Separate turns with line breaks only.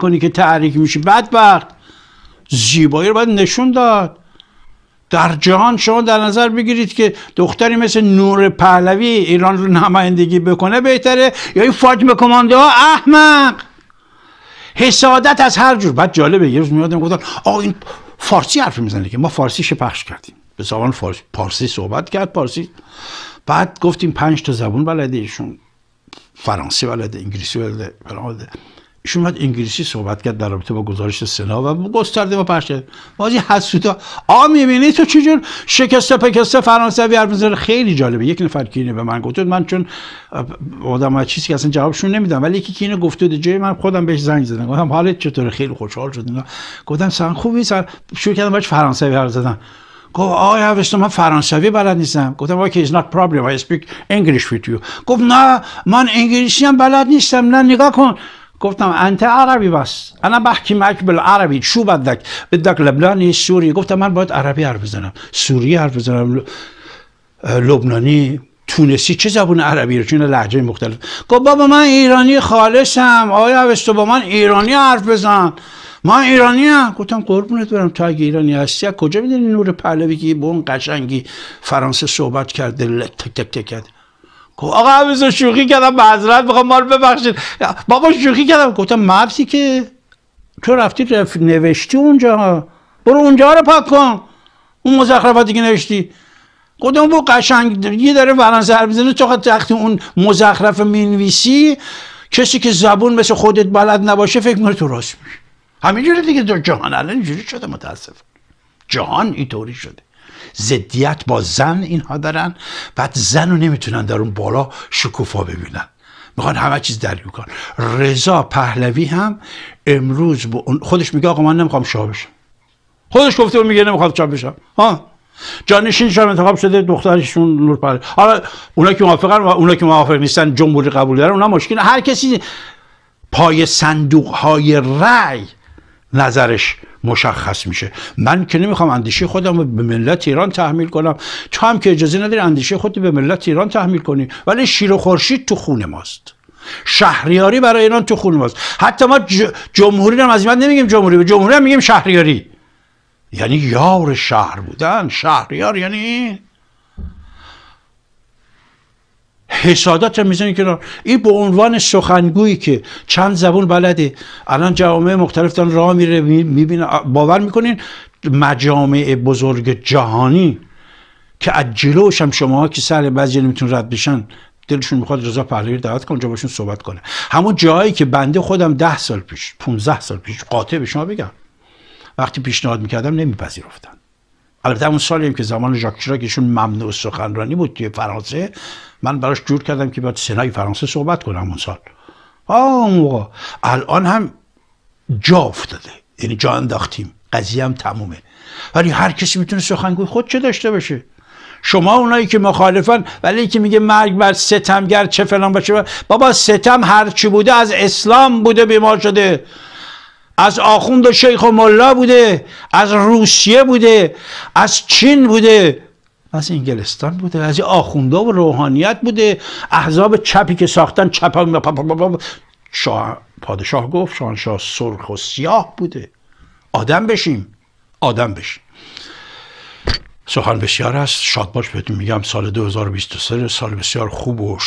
کنی که تحریک میشی بدبخت زیبایی رو باید نشون داد در جهان شما در نظر بگیرید که دختری مثل نور پهلوی ایران رو نمایندگی بکنه بهتره یا این فاطمه کمانده ها احمق حسادت از هر جور بعد جالبه یه روز میادم گفتن این فارسی حرف میزنه که ما فارسیش پخش کردیم به زبان فارسی پارسی صحبت کرد پارسی بعد گفتیم پنج تا زبون بلده ایشون فرانسه بلده انگلیسی بلده, بلده. ایشون انگلیسی صحبت کرد در رابطه با گزارش سنا و گسترده و پخش کرد بازی حسودا آ میبینی تو چجور شکسته پکسته فرانسوی حرف میزنه خیلی جالبه یک نفر کی به من گفت من چون آدم چیزی که اصلا جوابشون نمیدم ولی یکی کی اینو گفته بود جای من خودم بهش زنگ زدم گفتم حالت چطوره خیلی خوشحال شد اینا گفتم سن خوبی سر شروع کردم باش فرانسوی حرف زدن گفت آقای اوستون من فرانسوی بلد نیستم گفتم اوکی از نات پرابلم آی اسپیک انگلیش ویت یو گفت نه من انگلیسی هم بلد نیستم نه نگاه کن گفتم انت عربی بس انا بحکی مک بالعربی شو بدک بدک لبنانی سوری گفتم من باید عربی حرف بزنم سوری حرف بزنم لبنانی تونسی چه زبون عربی رو چون لحجه مختلف گفت بابا من ایرانی خالصم آیا تو با من ایرانی حرف بزن ما ایرانی هم گفتم قربونت برم تو اگه ایرانی هستی کجا میدونی نور پهلوی که با اون قشنگی فرانسه صحبت کرده تک تک تک کو خب آقا همیزا شوخی کردم معذرت میخوام مارو ببخشید بابا شوخی کردم گفتم مبسی که تو رفتی نوشتی اونجا برو اونجا رو پاک کن اون مزخرفاتی که نوشتی گفتم با قشنگ یه داره فرانسه حرف میزنه تو اون مزخرف مینویسی کسی که زبون مثل خودت بلد نباشه فکر میکنه تو راست میشه همینجوری دیگه در جهان الان اینجوری شده متاسف جهان اینطوری شده زدیت با زن اینها دارن بعد زن رو نمیتونن در اون بالا شکوفا ببینن میخوان همه چیز درگیر کن رضا پهلوی هم امروز خودش میگه آقا من نمیخوام شاه بشم خودش گفته و میگه نمیخوام شاه بشم ها جانشین انتخاب شده دخترشون نور حالا اونا که موافقن و اونا که موافق نیستن جمهوری قبول دارن اونا مشکل هر کسی پای صندوق های رأی نظرش مشخص میشه من که نمیخوام اندیشه خودم رو به ملت ایران تحمیل کنم تو هم که اجازه نداری اندیشه خودت به ملت ایران تحمیل کنی ولی شیر و خورشید تو خون ماست شهریاری برای ایران تو خون ماست حتی ما جمهوری هم از این نمیگیم جمهوری به جمهوری هم میگیم شهریاری یعنی یار شهر بودن شهریار یعنی حسادات رو میزنی کنار این به عنوان سخنگویی که چند زبون بلده الان جوامع مختلف دارن راه میره میبینه باور میکنین مجامع بزرگ جهانی که از جلوش هم شماها که سر بعضی نمیتون رد بشن دلشون میخواد رضا پهلوی دعوت کنه اونجا باشون صحبت کنه همون جایی که بنده خودم ده سال پیش 15 سال پیش قاطع به شما بگم وقتی پیشنهاد میکردم نمیپذیرفتن البته اون سالیم که زمان ژاک شیراک ایشون ممنوع سخنرانی بود توی فرانسه من براش جور کردم که باید سنای فرانسه صحبت کنم اون سال آه الان هم جا افتاده یعنی جا انداختیم قضیه هم تمومه ولی هر کسی میتونه سخنگوی خود چه داشته باشه شما اونایی که مخالفن ولی که میگه مرگ بر ستمگر چه فلان باشه بابا ستم هرچی بوده از اسلام بوده بیمار شده از آخوند و شیخ و ملا بوده از روسیه بوده از چین بوده از انگلستان بوده از آخونده و روحانیت بوده احزاب چپی که ساختن چپ شاه... پادشاه گفت شاهنشاه سرخ و سیاه بوده آدم بشیم آدم بشیم سخن بسیار است شاد باش بهتون میگم سال 2023 سال بسیار خوب و